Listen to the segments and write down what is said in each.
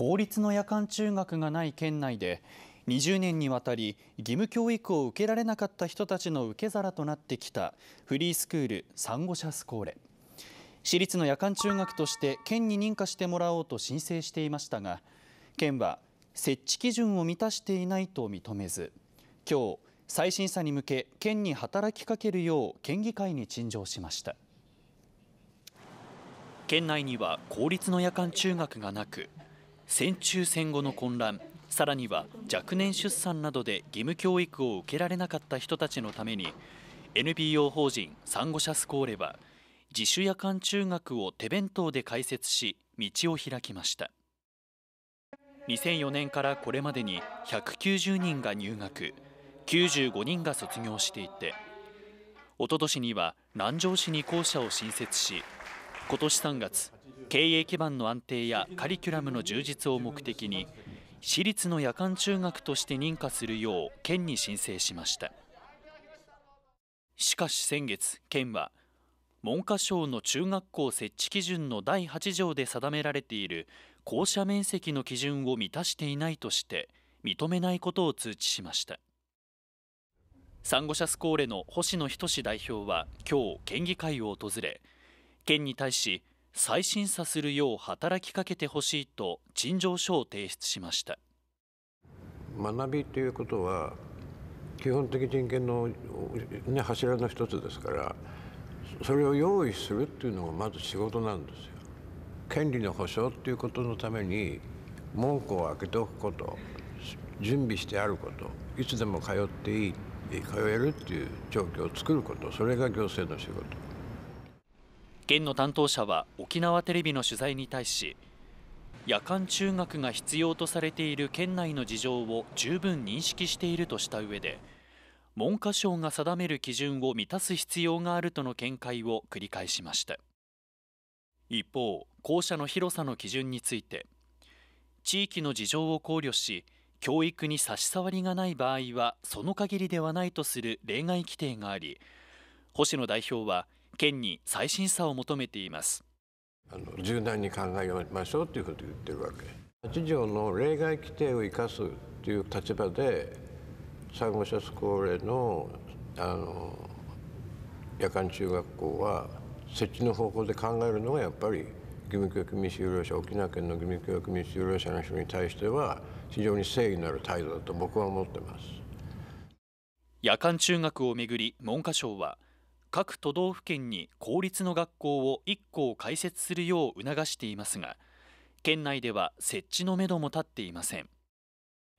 公立の夜間中学がない県内で20年にわたり義務教育を受けられなかった人たちの受け皿となってきたフリースクールサンゴシャスコーレ私立の夜間中学として県に認可してもらおうと申請していましたが県は設置基準を満たしていないと認めず今日再審査に向け県に働きかけるよう県議会に陳情しました県内には公立の夜間中学がなく戦中戦後の混乱さらには若年出産などで義務教育を受けられなかった人たちのために NPO 法人サンゴシャスコーレは自主夜間中学を手弁当で開設し道を開きました2004年からこれまでに190人が入学95人が卒業していておととしには南城市に校舎を新設し今年3月経営基盤の安定やカリキュラムの充実を目的に私立の夜間中学として認可するよう県に申請しましたしかし先月県は文科省の中学校設置基準の第8条で定められている校舎面積の基準を満たしていないとして認めないことを通知しましたサンゴシャスコーレの星野仁代表は今日県議会を訪れ県に対し再審査するよう働きかけてほしいと陳情書を提出しました学びということは基本的人権の、ね、柱の一つですからそれを用意するっていうのがまず仕事なんですよ。権利の保障っていうことのために門戸を開けておくこと準備してあることいつでも通っていい通えるっていう状況を作ることそれが行政の仕事。県の担当者は沖縄テレビの取材に対し夜間中学が必要とされている県内の事情を十分認識しているとした上で文科省が定める基準を満たす必要があるとの見解を繰り返しました一方校舎の広さの基準について地域の事情を考慮し教育に差し障りがない場合はその限りではないとする例外規定があり星野代表は県に再審査を求めていますあの柔軟に考えましょうということを言ってるわけ8条の例外規定を生かすという立場で産後諸子高齢のあの夜間中学校は設置の方向で考えるのがやっぱり義務教育未就労者沖縄県の義務教育未就労者の人に対しては非常に誠意のある態度だと僕は思ってます夜間中学をめぐり文科省は各都道府県に公立の学校を1校開設するよう促していますが県内では設置のめども立っていません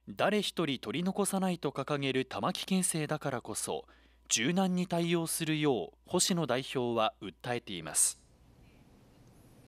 誰一人取り残さないと掲げる玉城県政だからこそ柔軟に対応するよう星野代表は訴えています